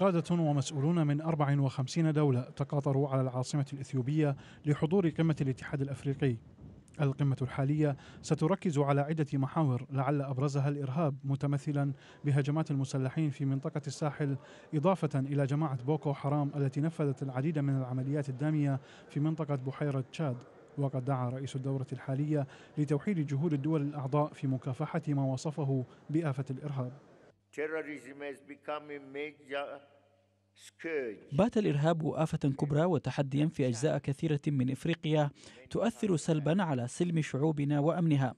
قادة ومسؤولون من 54 دولة تقاطروا على العاصمة الإثيوبية لحضور قمة الاتحاد الأفريقي القمة الحالية ستركز على عدة محاور لعل أبرزها الإرهاب متمثلا بهجمات المسلحين في منطقة الساحل إضافة إلى جماعة بوكو حرام التي نفذت العديد من العمليات الدامية في منطقة بحيرة تشاد وقد دعا رئيس الدورة الحالية لتوحيد جهود الدول الأعضاء في مكافحة ما وصفه بآفة الإرهاب بات الإرهاب آفة كبرى وتحديا في أجزاء كثيرة من إفريقيا تؤثر سلبا على سلم شعوبنا وأمنها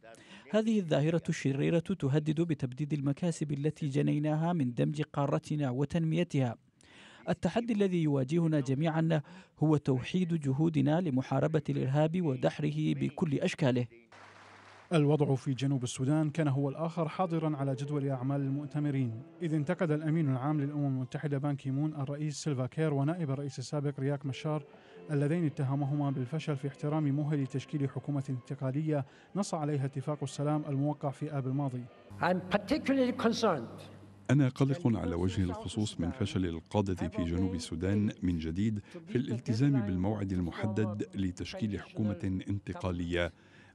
هذه الظاهرة الشريرة تهدد بتبديد المكاسب التي جنيناها من دمج قارتنا وتنميتها التحدي الذي يواجهنا جميعا هو توحيد جهودنا لمحاربة الإرهاب ودحره بكل أشكاله الوضع في جنوب السودان كان هو الآخر حاضرا على جدول أعمال المؤتمرين إذ انتقد الأمين العام للأمم المتحدة بان كيمون الرئيس سيلفا كير ونائب الرئيس السابق رياك مشار اللذين اتهمهما بالفشل في احترام مهل تشكيل حكومة انتقالية نص عليها اتفاق السلام الموقع في آب الماضي أنا قلق على وجه الخصوص من فشل القادة في جنوب السودان من جديد في الالتزام بالموعد المحدد لتشكيل حكومة انتقالية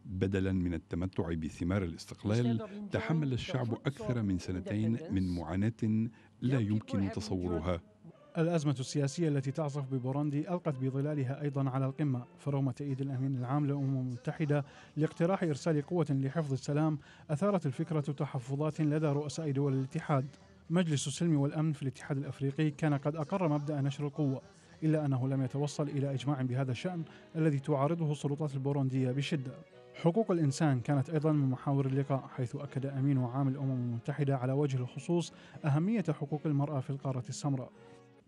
بدلا من التمتع بثمار الاستقلال تحمل الشعب اكثر من سنتين من معاناه لا يمكن تصورها الأزمة السياسية التي تعصف ببوروندي ألقت بظلالها أيضا على القمة فرغم تأييد الأمين العام للأمم المتحدة لاقتراح إرسال قوة لحفظ السلام أثارت الفكرة تحفظات لدى رؤساء دول الاتحاد مجلس السلم والأمن في الاتحاد الأفريقي كان قد أقر مبدأ نشر القوة إلا أنه لم يتوصل إلى إجماع بهذا الشأن الذي تعارضه السلطات البوروندية بشدة حقوق الإنسان كانت أيضا من محاور اللقاء حيث أكد أمين وعام الأمم المتحدة على وجه الخصوص أهمية حقوق المرأة في القارة السمراء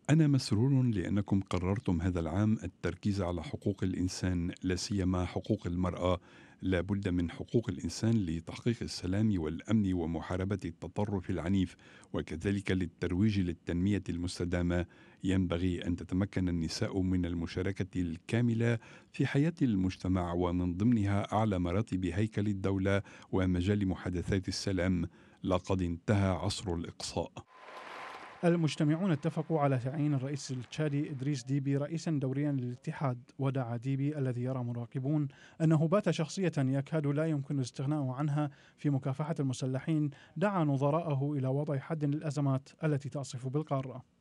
أنا مسرور لأنكم قررتم هذا العام التركيز على حقوق الإنسان لا سيما حقوق المرأة لا بد من حقوق الإنسان لتحقيق السلام والأمن ومحاربة التطرف العنيف وكذلك للترويج للتنمية المستدامة ينبغي أن تتمكن النساء من المشاركة الكاملة في حياة المجتمع ومن ضمنها أعلى مراتب هيكل الدولة ومجال محادثات السلام لقد انتهى عصر الإقصاء المجتمعون اتفقوا على تعيين الرئيس التشادي إدريس ديبي رئيسا دوريا للاتحاد ودعا ديبي الذي يرى مراقبون أنه بات شخصية يكاد لا يمكن الاستغناء عنها في مكافحة المسلحين دعا نظراءه إلى وضع حد للأزمات التي تعصف بالقارة